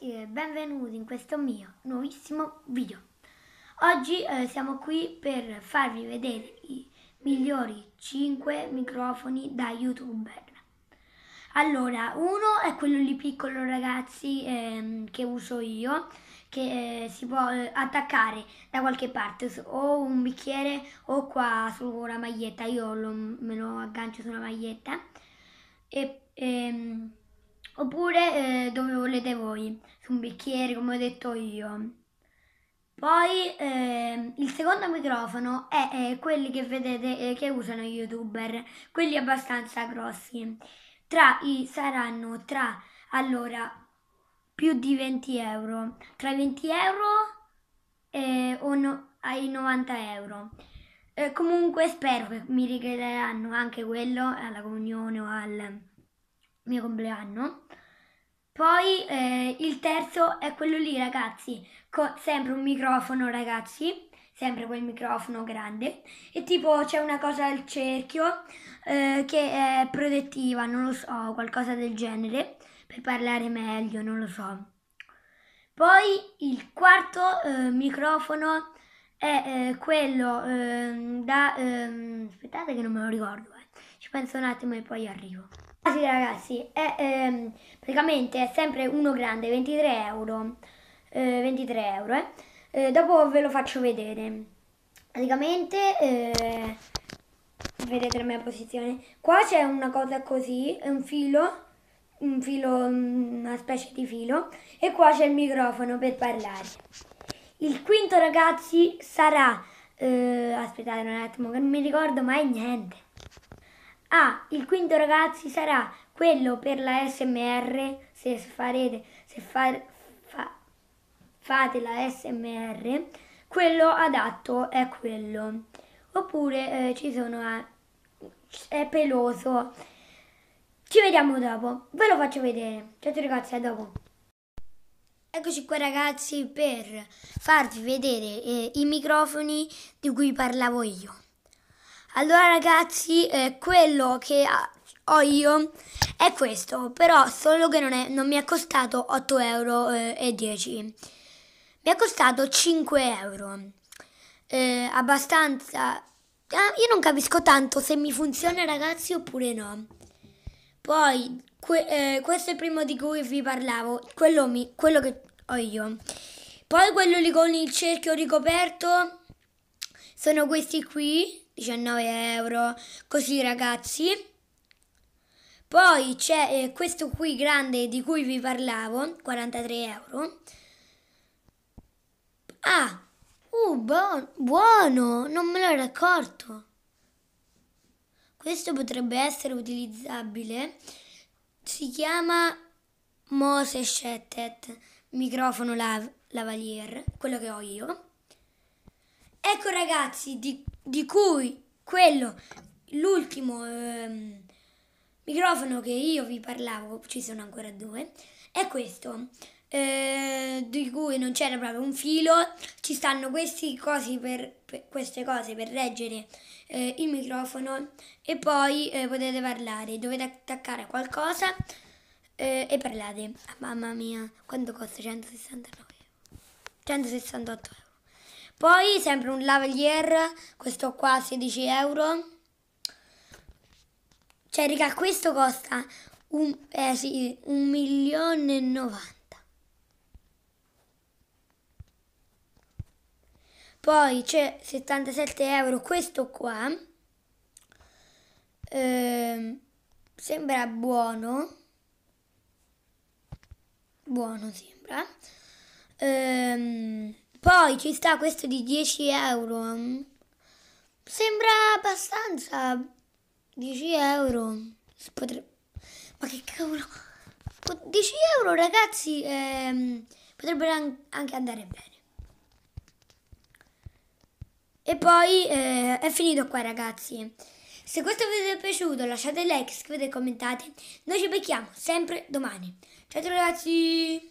ragazzi e benvenuti in questo mio nuovissimo video. Oggi eh, siamo qui per farvi vedere i migliori 5 microfoni da youtuber. Allora, uno è quello lì piccolo ragazzi ehm, che uso io, che eh, si può eh, attaccare da qualche parte, o un bicchiere o qua su una maglietta, io lo, me lo aggancio sulla maglietta. E, ehm, oppure eh, dove volete voi, su un bicchiere come ho detto io. Poi eh, il secondo microfono è, è quelli che vedete eh, che usano i youtuber, quelli abbastanza grossi. Tra i saranno tra allora più di 20 euro, tra i 20 euro e eh, no, ai 90 euro. Eh, comunque spero che mi regaleranno anche quello alla comunione o al mio compleanno. Poi eh, il terzo è quello lì, ragazzi, con sempre un microfono, ragazzi, sempre quel microfono grande. E tipo c'è una cosa al cerchio eh, che è protettiva, non lo so, qualcosa del genere, per parlare meglio, non lo so. Poi il quarto eh, microfono è eh, quello ehm, da... Ehm, aspettate che non me lo ricordo, ci penso un attimo e poi arrivo. Ah sì ragazzi, è, ehm, praticamente è sempre uno grande, 23 euro, eh, 23 euro eh. Eh, dopo ve lo faccio vedere. Praticamente, eh, vedete la mia posizione, qua c'è una cosa così, un filo, un filo, una specie di filo, e qua c'è il microfono per parlare. Il quinto ragazzi sarà, eh, aspettate un attimo che non mi ricordo mai niente. Ah, il quinto ragazzi sarà quello per la SMR, se farete, se far, fa, fate la SMR, quello adatto è quello. Oppure eh, ci sono, A. è peloso. Ci vediamo dopo, ve lo faccio vedere. Ciao ragazzi, a dopo. Eccoci qua ragazzi per farvi vedere eh, i microfoni di cui parlavo io. Allora ragazzi, eh, quello che ho io è questo, però solo che non, è, non mi è costato 8,10 euro. Eh, mi è costato 5 euro. Eh, abbastanza... Ah, io non capisco tanto se mi funziona ragazzi oppure no. Poi, que, eh, questo è il primo di cui vi parlavo, quello, mi, quello che ho io. Poi quello lì con il cerchio ricoperto sono questi qui 19 euro. Così ragazzi. Poi c'è eh, questo qui grande di cui vi parlavo, 43 euro. Ah, uh, buono, buono, non me l'ero accorto. Questo potrebbe essere utilizzabile. Si chiama Mose Shetet, microfono lav- lavalier, quello che ho io. Ecco ragazzi, di, di cui quello, l'ultimo ehm, microfono che io vi parlavo, ci sono ancora due, è questo, eh, di cui non c'era proprio un filo, ci stanno questi cosi per, per queste cose per reggere eh, il microfono e poi eh, potete parlare, dovete attaccare a qualcosa eh, e parlate. Ah, mamma mia, quanto costa? 169 168 euro. Poi sempre un lavalier, questo qua 16 euro. Cioè, raga, questo costa un, eh, sì, un milione e novanta. Poi c'è 77 euro questo qua. Eh, sembra buono. Buono sembra. Eh, poi ci sta questo di 10 euro. Sembra abbastanza. 10 euro. Potrebbe... Ma che cavolo. 10 euro ragazzi ehm, potrebbero anche andare bene. E poi eh, è finito qua ragazzi. Se questo video vi è piaciuto lasciate like, scrivete e commentate. Noi ci becchiamo sempre domani. Ciao ragazzi!